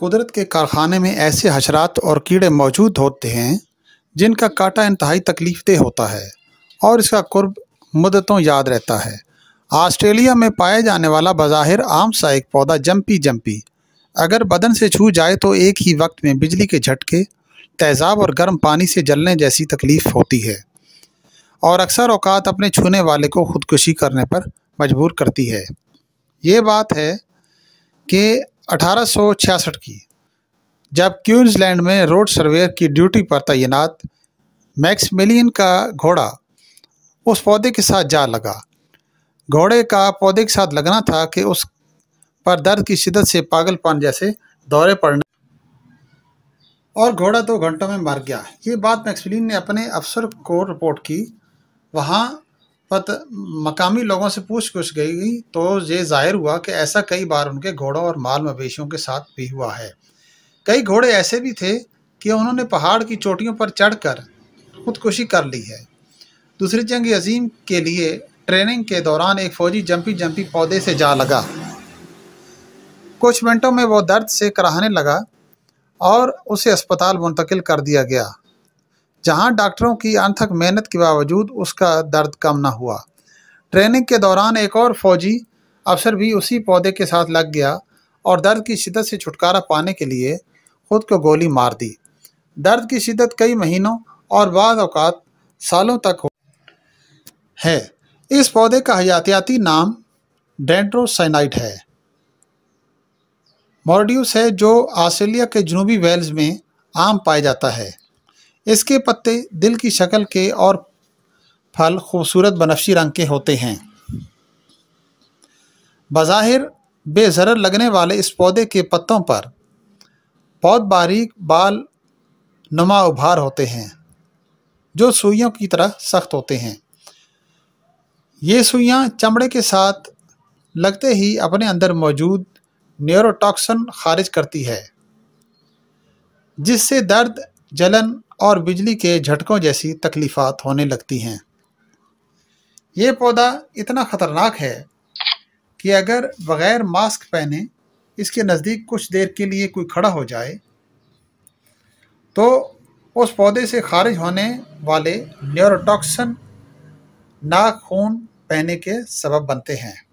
कुदरत के कारखाने में ऐसे हशरात और कीड़े मौजूद होते हैं जिनका काटा इंतहाई तकलीफ दह होता है और इसका कुर्ब मुदतों याद रहता है ऑस्ट्रेलिया में पाया जाने वाला बज़ाहिर आम सा एक पौधा जंपी जंपी अगर बदन से छू जाए तो एक ही वक्त में बिजली के झटके तेज़ाब और गर्म पानी से जलने जैसी तकलीफ़ होती है और अक्सर अवकात अपने छूने वाले को ख़ुदकुशी करने पर मजबूर करती है ये बात है कि 1866 की जब क्यूंसलैंड में रोड सर्वेयर की ड्यूटी पर तैनात मैक्समिलियन का घोड़ा उस पौधे के साथ जा लगा घोड़े का पौधे के साथ लगना था कि उस पर दर्द की शिदत से पागलपन जैसे दौरे पड़ने और घोड़ा दो घंटों में मर गया ये बात मैक्समिलियन ने अपने अफसर को रिपोर्ट की वहाँ पत मकामी लोगों से पूछ की गई तो ये जाहिर हुआ कि ऐसा कई बार उनके घोड़ों और माल मवेशियों के साथ भी हुआ है कई घोड़े ऐसे भी थे कि उन्होंने पहाड़ की चोटियों पर चढ़कर खुदकुशी कर ली है दूसरी जंग अजीम के लिए ट्रेनिंग के दौरान एक फौजी जंपी जंपी पौधे से जा लगा कुछ मिनटों में वो दर्द से कराहने लगा और उसे अस्पताल मुंतकिल कर दिया गया जहां डॉक्टरों की अनथक मेहनत के बावजूद उसका दर्द कम न हुआ ट्रेनिंग के दौरान एक और फौजी अफसर भी उसी पौधे के साथ लग गया और दर्द की शिदत से छुटकारा पाने के लिए खुद को गोली मार दी दर्द की शिदत कई महीनों और बाद अवकात सालों तक हो है इस पौधे का हयातियाती नाम डेंट्रोसाइनाइट है मॉर्ड्यूस है जो ऑस्ट्रेलिया के जनूबी वेल्स में आम पाया जाता है इसके पत्ते दिल की शक्ल के और फल खूबसूरत बनफशी रंग के होते हैं बज़ाहिर बेजर लगने वाले इस पौधे के पत्तों पर बहुत बारीक बाल नुमा उभार होते हैं जो सुइयों की तरह सख्त होते हैं ये सुइयाँ चमड़े के साथ लगते ही अपने अंदर मौजूद न्यूरोटॉक्सन खारिज करती है जिससे दर्द जलन और बिजली के झटकों जैसी तकलीफ़ात होने लगती हैं ये पौधा इतना ख़तरनाक है कि अगर बग़ैर मास्क पहने इसके नज़दीक कुछ देर के लिए कोई खड़ा हो जाए तो उस पौधे से खारिज होने वाले न्यूरोटॉक्सन खून पहने के सबब बनते हैं